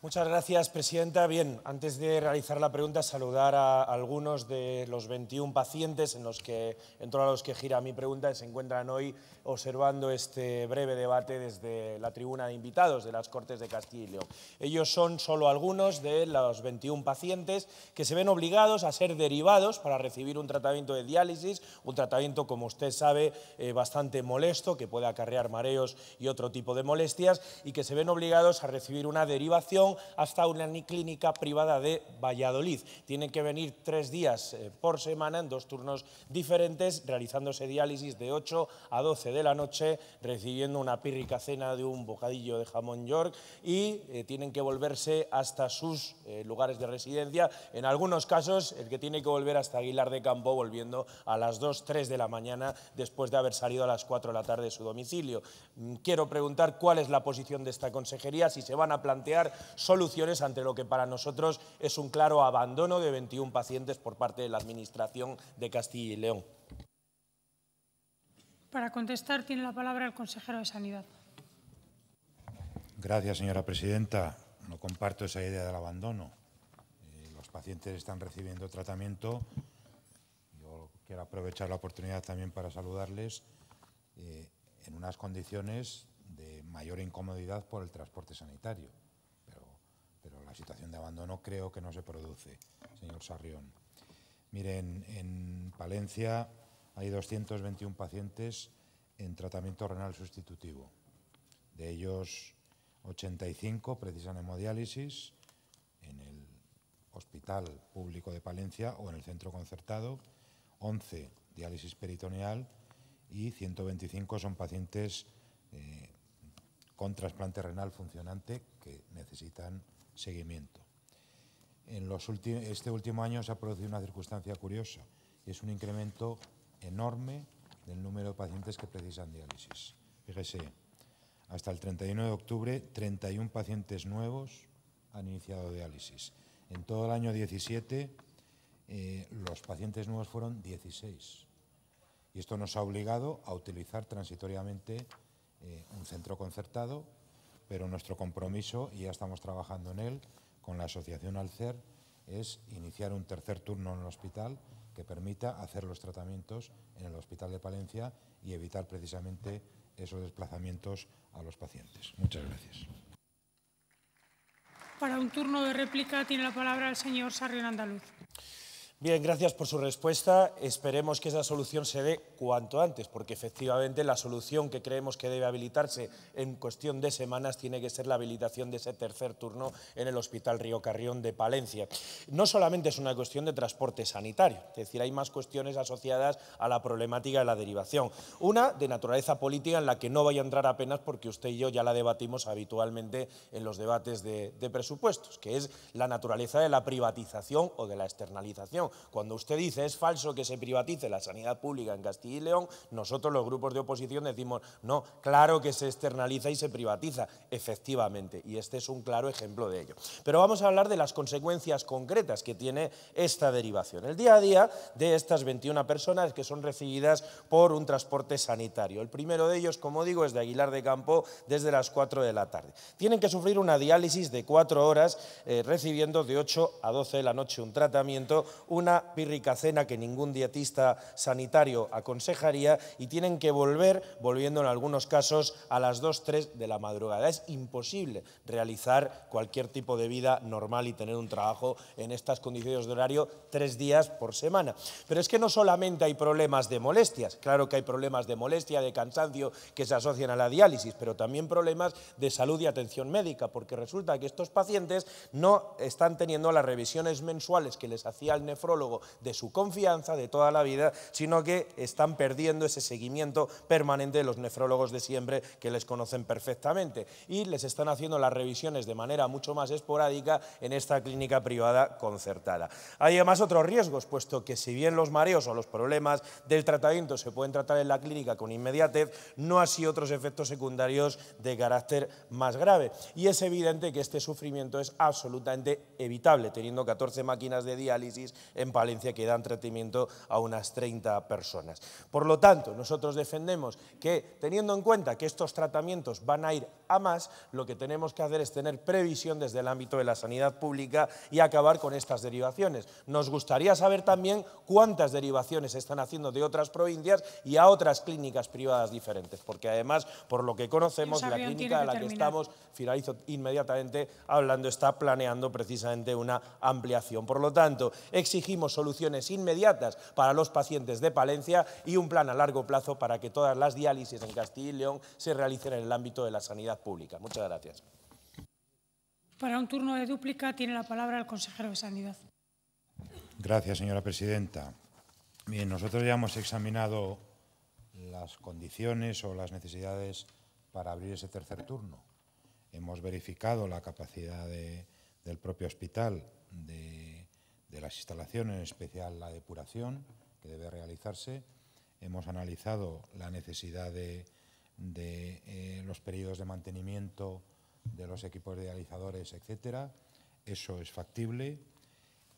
Muchas gracias, presidenta. Bien, antes de realizar la pregunta, saludar a algunos de los 21 pacientes en, los que, en torno a los que gira mi pregunta se encuentran hoy observando este breve debate desde la tribuna de invitados de las Cortes de Castilla Ellos son solo algunos de los 21 pacientes que se ven obligados a ser derivados para recibir un tratamiento de diálisis, un tratamiento, como usted sabe, eh, bastante molesto, que puede acarrear mareos y otro tipo de molestias, y que se ven obligados a recibir una derivación hasta una clínica privada de Valladolid. Tienen que venir tres días eh, por semana en dos turnos diferentes, realizándose diálisis de 8 a 12 de la noche, recibiendo una pírrica cena de un bocadillo de jamón york y eh, tienen que volverse hasta sus eh, lugares de residencia. En algunos casos, el que tiene que volver hasta Aguilar de Campo, volviendo a las 2, 3 de la mañana, después de haber salido a las 4 de la tarde de su domicilio. Mm, quiero preguntar cuál es la posición de esta consejería, si se van a plantear soluciones ante lo que para nosotros es un claro abandono de 21 pacientes por parte de la Administración de Castilla y León. Para contestar tiene la palabra el consejero de Sanidad. Gracias, señora presidenta. No comparto esa idea del abandono. Eh, los pacientes están recibiendo tratamiento. Yo quiero aprovechar la oportunidad también para saludarles eh, en unas condiciones de mayor incomodidad por el transporte sanitario la situación de abandono creo que no se produce, señor Sarrión. Miren, en Palencia hay 221 pacientes en tratamiento renal sustitutivo. De ellos, 85 precisan hemodiálisis en el Hospital Público de Palencia o en el centro concertado, 11 diálisis peritoneal y 125 son pacientes eh, con trasplante renal funcionante que necesitan seguimiento. En este último año se ha producido una circunstancia curiosa, es un incremento enorme del número de pacientes que precisan diálisis. Fíjese, hasta el 31 de octubre, 31 pacientes nuevos han iniciado diálisis. En todo el año 17, eh, los pacientes nuevos fueron 16. Y esto nos ha obligado a utilizar transitoriamente eh, un centro concertado pero nuestro compromiso, y ya estamos trabajando en él, con la asociación Alcer, es iniciar un tercer turno en el hospital que permita hacer los tratamientos en el hospital de Palencia y evitar precisamente esos desplazamientos a los pacientes. Muchas gracias. Para un turno de réplica tiene la palabra el señor Sarrión Andaluz. Bien, gracias por su respuesta. Esperemos que esa solución se dé cuanto antes, porque efectivamente la solución que creemos que debe habilitarse en cuestión de semanas tiene que ser la habilitación de ese tercer turno en el Hospital Río Carrión de Palencia. No solamente es una cuestión de transporte sanitario, es decir, hay más cuestiones asociadas a la problemática de la derivación. Una de naturaleza política en la que no voy a entrar apenas porque usted y yo ya la debatimos habitualmente en los debates de, de presupuestos, que es la naturaleza de la privatización o de la externalización cuando usted dice es falso que se privatice la sanidad pública en Castilla y León, nosotros los grupos de oposición decimos, no, claro que se externaliza y se privatiza, efectivamente, y este es un claro ejemplo de ello. Pero vamos a hablar de las consecuencias concretas que tiene esta derivación. El día a día de estas 21 personas que son recibidas por un transporte sanitario. El primero de ellos, como digo, es de Aguilar de Campo desde las 4 de la tarde. Tienen que sufrir una diálisis de 4 horas, eh, recibiendo de 8 a 12 de la noche un tratamiento, una cena que ningún dietista sanitario aconsejaría y tienen que volver, volviendo en algunos casos, a las 2, 3 de la madrugada. Es imposible realizar cualquier tipo de vida normal y tener un trabajo en estas condiciones de horario tres días por semana. Pero es que no solamente hay problemas de molestias, claro que hay problemas de molestia, de cansancio que se asocian a la diálisis, pero también problemas de salud y atención médica, porque resulta que estos pacientes no están teniendo las revisiones mensuales que les hacía el nefrólogo de su confianza de toda la vida, sino que están perdiendo ese seguimiento permanente de los nefrólogos de siempre que les conocen perfectamente y les están haciendo las revisiones de manera mucho más esporádica en esta clínica privada concertada. Hay además otros riesgos, puesto que si bien los mareos o los problemas del tratamiento se pueden tratar en la clínica con inmediatez, no así otros efectos secundarios de carácter más grave. Y es evidente que este sufrimiento es absolutamente evitable, teniendo 14 máquinas de diálisis, en Palencia que dan tratamiento a unas 30 personas. Por lo tanto, nosotros defendemos que, teniendo en cuenta que estos tratamientos van a ir a más, lo que tenemos que hacer es tener previsión desde el ámbito de la sanidad pública y acabar con estas derivaciones. Nos gustaría saber también cuántas derivaciones se están haciendo de otras provincias y a otras clínicas privadas diferentes, porque además, por lo que conocemos, la clínica a la que estamos, finalizo inmediatamente hablando, está planeando precisamente una ampliación. Por lo tanto, exigimos soluciones inmediatas para los pacientes de Palencia y un plan a largo plazo para que todas las diálisis en Castilla y León se realicen en el ámbito de la sanidad pública. Muchas gracias. Para un turno de dúplica tiene la palabra el consejero de Sanidad. Gracias, señora presidenta. Bien, nosotros ya hemos examinado las condiciones o las necesidades para abrir ese tercer turno. Hemos verificado la capacidad del propio hospital de las instalaciones, en especial la depuración que debe realizarse. Hemos analizado la necesidad de, eh, los periodos de mantenimiento de los equipos de realizadores, etcétera. Eso es factible.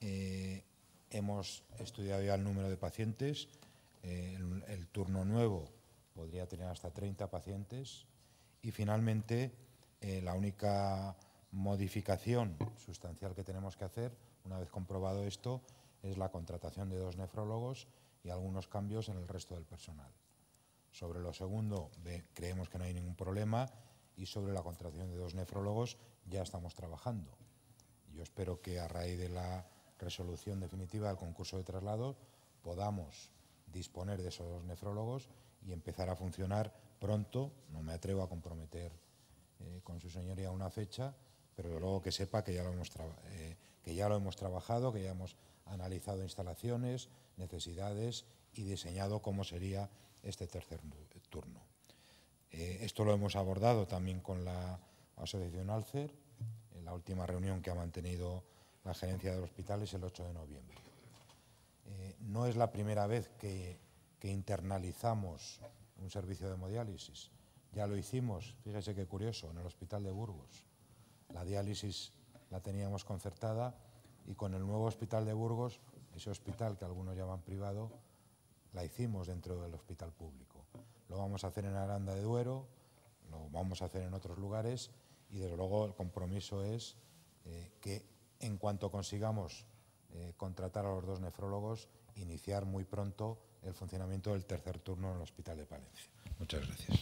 Eh, hemos estudiado ya el número de pacientes. el, el, turno nuevo podría tener hasta 30 pacientes. Y finalmente, eh, la única modificación sustancial que tenemos que hacer, una vez comprobado esto, es la contratación de dos nefrólogos y algunos cambios en el resto del personal. Sobre lo segundo, creemos que no hay ningún problema y sobre la contratación de dos nefrólogos ya estamos trabajando. Yo espero que a raíz de la resolución definitiva del concurso de traslado podamos disponer de esos dos nefrólogos y empezar a funcionar pronto. No me atrevo a comprometer eh, con su señoría una fecha, pero luego que sepa eh, que ya lo hemos, trabajado, que ya hemos analizado instalaciones, necesidades y diseñado cómo sería este tercer turno. Eh, esto lo hemos abordado también con la Asociación Alcer, en la última reunión que ha mantenido la gerencia del hospital es el 8 de noviembre. Eh, no es la primera vez que internalizamos un servicio de hemodiálisis. Ya lo hicimos, fíjese qué curioso, en el hospital de Burgos la diálisis la teníamos concertada y con el nuevo hospital de Burgos, ese hospital que algunos llaman privado, la hicimos dentro del hospital público. Lo vamos a hacer en Aranda de Duero, lo vamos a hacer en otros lugares y desde luego el compromiso es eh, que en cuanto consigamos eh, contratar a los dos nefrólogos, iniciar muy pronto el funcionamiento del tercer turno en el Hospital de Palencia. Muchas gracias.